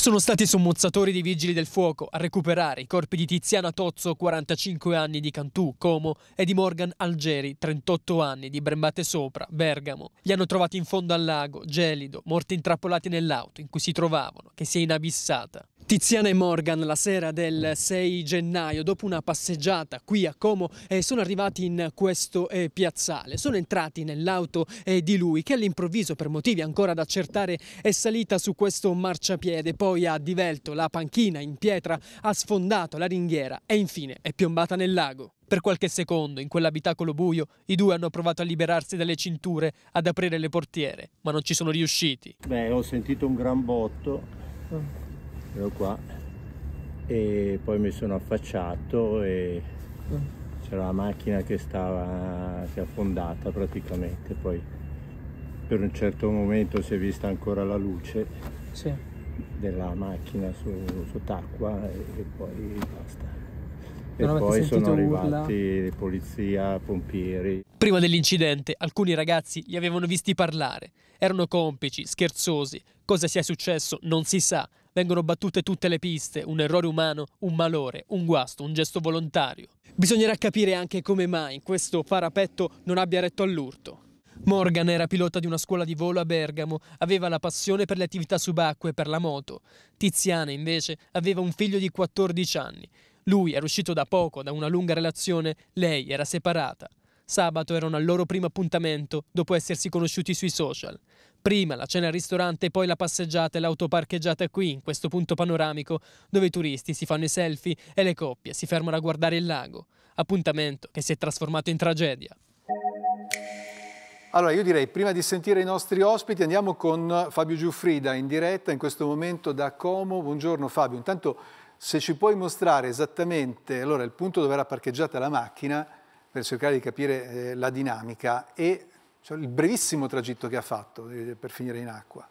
Sono stati sommozzatori dei vigili del fuoco a recuperare i corpi di Tiziana Tozzo, 45 anni di Cantù, Como, e di Morgan Algeri, 38 anni di Brembate Sopra, Bergamo. Li hanno trovati in fondo al lago, gelido, morti intrappolati nell'auto in cui si trovavano, che si è inabissata. Tiziana e Morgan la sera del 6 gennaio, dopo una passeggiata qui a Como, eh, sono arrivati in questo eh, piazzale. Sono entrati nell'auto eh, di lui che all'improvviso, per motivi ancora da accertare, è salita su questo marciapiede, poi ha divelto la panchina in pietra, ha sfondato la ringhiera e infine è piombata nel lago. Per qualche secondo, in quell'abitacolo buio, i due hanno provato a liberarsi dalle cinture, ad aprire le portiere, ma non ci sono riusciti. Beh, ho sentito un gran botto ero qua e poi mi sono affacciato e c'era la macchina che stava si è affondata praticamente poi per un certo momento si è vista ancora la luce sì. della macchina su, sott'acqua e, e, poi basta e non poi sono arrivati urla. polizia, pompieri. Prima dell'incidente alcuni ragazzi li avevano visti parlare. Erano complici, scherzosi. Cosa sia successo non si sa, Vengono battute tutte le piste, un errore umano, un malore, un guasto, un gesto volontario. Bisognerà capire anche come mai questo parapetto non abbia retto all'urto. Morgan era pilota di una scuola di volo a Bergamo, aveva la passione per le attività subacquee e per la moto. Tiziana, invece, aveva un figlio di 14 anni. Lui era uscito da poco da una lunga relazione, lei era separata. Sabato erano al loro primo appuntamento dopo essersi conosciuti sui social. Prima la cena al ristorante, poi la passeggiata e l'autoparcheggiata qui, in questo punto panoramico, dove i turisti si fanno i selfie e le coppie si fermano a guardare il lago. Appuntamento che si è trasformato in tragedia. Allora io direi, prima di sentire i nostri ospiti, andiamo con Fabio Giuffrida in diretta in questo momento da Como. Buongiorno Fabio, intanto se ci puoi mostrare esattamente allora, il punto dove era parcheggiata la macchina per cercare di capire eh, la dinamica e cioè il brevissimo tragitto che ha fatto eh, per finire in acqua.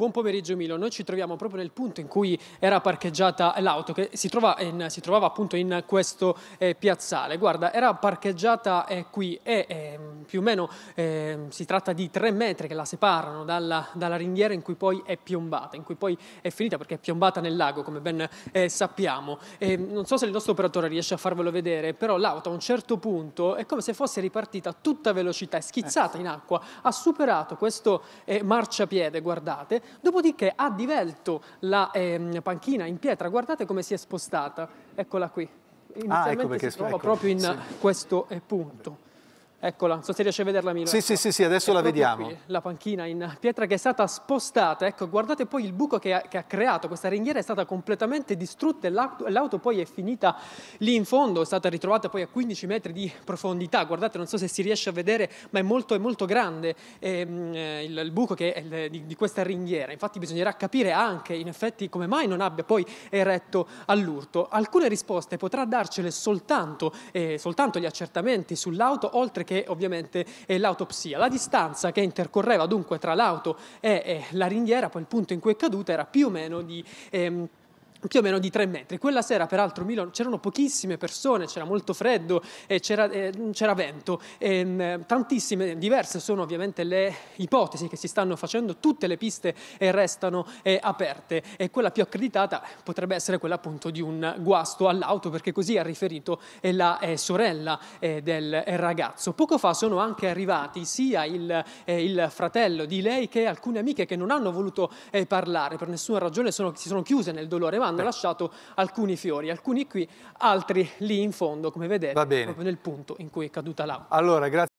Buon pomeriggio Milo, noi ci troviamo proprio nel punto in cui era parcheggiata l'auto che si, trova in, si, trovava appunto in questo eh, piazzale. Guarda, era parcheggiata eh, qui e eh, più o meno ehm, si tratta di tre metri che la separano dalla, dalla, ringhiera in cui poi è piombata, in cui poi è finita perché è piombata nel lago come ben eh, sappiamo. E ehm, non so se il nostro operatore riesce a farvelo vedere, però l'auto a un certo punto è come se fosse ripartita a tutta velocità, è schizzata ecco. in acqua, ha superato questo eh, marciapiede, guardate, dopodiché ha divelto la eh, panchina in pietra, guardate come si è spostata, eccola qui, inizialmente ah, ecco si trova ecco, proprio in sì. questo eh, punto. Eccola, non so se riesce a vederla Milo. Sì, ecco. sì, sì, sì, adesso è la vediamo. Qui, la panchina in pietra che è stata spostata, ecco, guardate poi il buco che ha, che ha creato, questa ringhiera è stata completamente distrutta e l'auto poi è finita lì in fondo, è stata ritrovata poi a 15 metri di profondità, guardate, non so se si riesce a vedere, ma è molto, è molto grande ehm, eh, il, il, buco di, di, questa ringhiera, infatti bisognerà capire anche in effetti come mai non abbia poi eretto all'urto. Alcune risposte potrà darcele soltanto, eh, soltanto gli accertamenti sull'auto, oltre che che ovviamente è l'autopsia. La distanza che intercorreva dunque tra l'auto e eh, la ringhiera, poi il punto in cui è caduta, era più o meno di... Ehm, più o meno di 3 metri. Quella sera, peraltro, Milano c'erano pochissime persone, c'era molto freddo, eh, c'era, eh, c'era, vento, e, eh, tantissime, diverse sono ovviamente le ipotesi che si stanno facendo, tutte le piste eh, restano eh, aperte e quella più accreditata potrebbe essere quella appunto di un guasto all'auto, perché così ha riferito eh, la sorella del ragazzo. Poco fa sono anche arrivati sia il, il, fratello di lei che alcune amiche che non hanno voluto parlare, per nessuna ragione sono, si sono chiuse nel dolore, ma hanno lasciato alcuni fiori, alcuni qui, altri lì in fondo, come vedete, Va proprio nel punto in cui è caduta l'acqua. Allora, grazie.